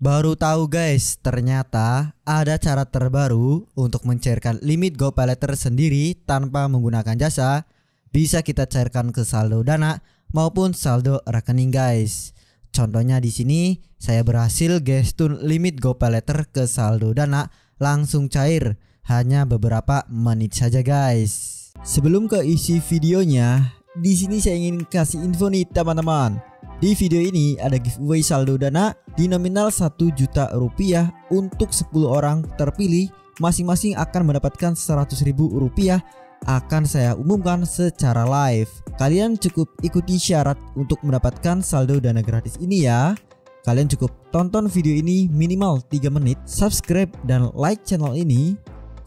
Baru tahu guys, ternyata ada cara terbaru untuk mencairkan limit GoPay Letter sendiri tanpa menggunakan jasa. Bisa kita cairkan ke saldo Dana maupun saldo rekening guys. Contohnya di sini saya berhasil gestun limit GoPay Letter ke saldo Dana langsung cair hanya beberapa menit saja guys. Sebelum ke isi videonya, di sini saya ingin kasih info nih teman-teman di video ini ada giveaway saldo dana di nominal 1 juta rupiah untuk 10 orang terpilih masing-masing akan mendapatkan 100 ribu rupiah akan saya umumkan secara live. Kalian cukup ikuti syarat untuk mendapatkan saldo dana gratis ini ya. Kalian cukup tonton video ini minimal 3 menit, subscribe dan like channel ini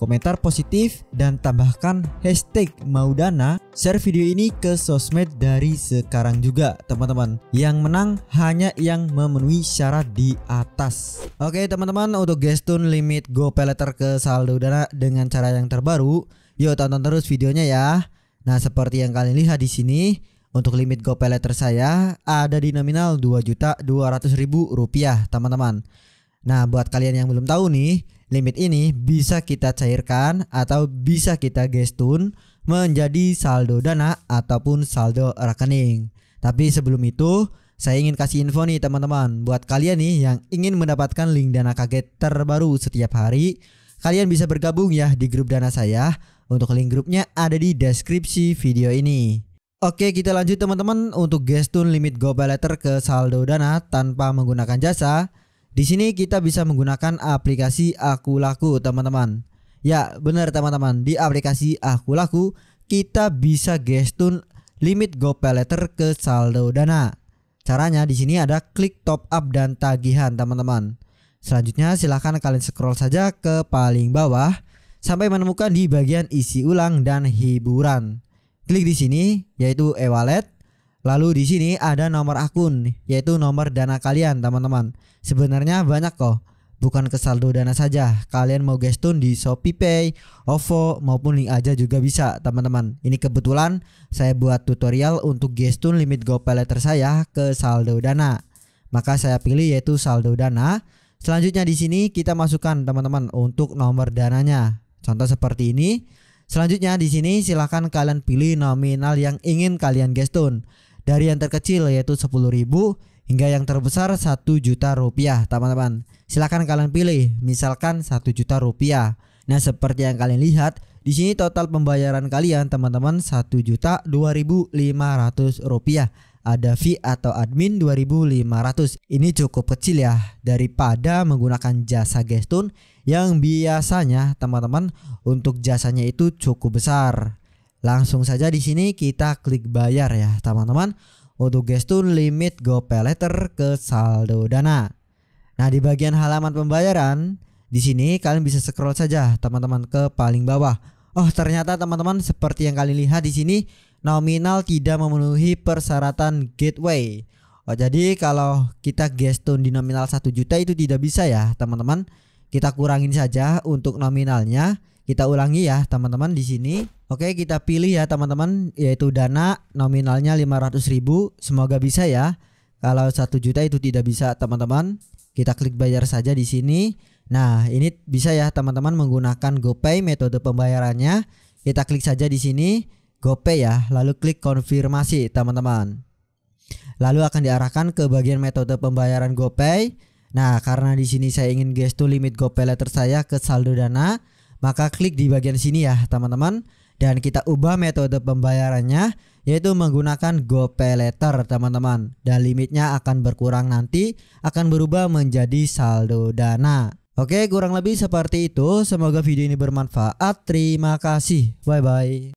komentar positif, dan tambahkan hashtag Maudana. Share video ini ke sosmed dari sekarang juga teman-teman. Yang menang hanya yang memenuhi syarat di atas. Oke teman-teman untuk gestun limit go peleter ke saldo dana dengan cara yang terbaru. Yuk tonton terus videonya ya. Nah seperti yang kalian lihat di sini untuk limit go letter saya ada di nominal Rp2.200.000 teman-teman. Nah buat kalian yang belum tahu nih Limit ini bisa kita cairkan atau bisa kita gestun menjadi saldo dana ataupun saldo rekening. Tapi sebelum itu, saya ingin kasih info nih teman-teman buat kalian nih yang ingin mendapatkan link dana kaget terbaru setiap hari, kalian bisa bergabung ya di grup dana saya. Untuk link grupnya ada di deskripsi video ini. Oke kita lanjut teman-teman untuk gestun limit GoPay Letter ke saldo dana tanpa menggunakan jasa di sini kita bisa menggunakan aplikasi Aku Laku, teman-teman. Ya, benar teman-teman. Di aplikasi Aku Laku, kita bisa gestun limit GoPay Letter ke saldo Dana. Caranya di sini ada klik top up dan tagihan, teman-teman. Selanjutnya silahkan kalian scroll saja ke paling bawah sampai menemukan di bagian isi ulang dan hiburan. Klik di sini yaitu e-wallet Lalu di sini ada nomor akun, yaitu nomor dana kalian, teman-teman. Sebenarnya banyak kok, bukan ke saldo dana saja. Kalian mau gestun di ShopeePay, OVO maupun link aja juga bisa, teman-teman. Ini kebetulan saya buat tutorial untuk gestun limit GoPay letter saya ke saldo dana. Maka saya pilih yaitu saldo dana. Selanjutnya di sini kita masukkan teman-teman untuk nomor dananya. Contoh seperti ini. Selanjutnya di sini silahkan kalian pilih nominal yang ingin kalian gestun dari yang terkecil yaitu 10.000 hingga yang terbesar satu juta rupiah teman-teman silahkan kalian pilih misalkan satu juta rupiah nah seperti yang kalian lihat di sini total pembayaran kalian teman-teman 1 juta dua ribu lima ratus rupiah ada fee atau admin dua ribu lima ratus. ini cukup kecil ya daripada menggunakan jasa gestun yang biasanya teman-teman untuk jasanya itu cukup besar Langsung saja di sini kita klik bayar ya teman-teman. Untuk gestun limit GoPay Letter ke saldo Dana. Nah, di bagian halaman pembayaran di sini kalian bisa scroll saja teman-teman ke paling bawah. Oh, ternyata teman-teman seperti yang kalian lihat di sini nominal tidak memenuhi persyaratan gateway. Oh, jadi kalau kita gestun di nominal 1 juta itu tidak bisa ya, teman-teman. Kita kurangin saja untuk nominalnya. Kita ulangi ya, teman-teman di sini. Oke, kita pilih ya teman-teman, yaitu dana nominalnya 500.000. Semoga bisa ya. Kalau satu juta itu tidak bisa, teman-teman. Kita klik bayar saja di sini. Nah, ini bisa ya teman-teman menggunakan GoPay metode pembayarannya. Kita klik saja di sini GoPay ya, lalu klik konfirmasi, teman-teman. Lalu akan diarahkan ke bagian metode pembayaran GoPay. Nah, karena di sini saya ingin gestu limit GoPay letter saya ke saldo dana, maka klik di bagian sini ya, teman-teman dan kita ubah metode pembayarannya yaitu menggunakan GoPay Letter teman-teman dan limitnya akan berkurang nanti akan berubah menjadi saldo dana. Oke kurang lebih seperti itu semoga video ini bermanfaat terima kasih bye bye.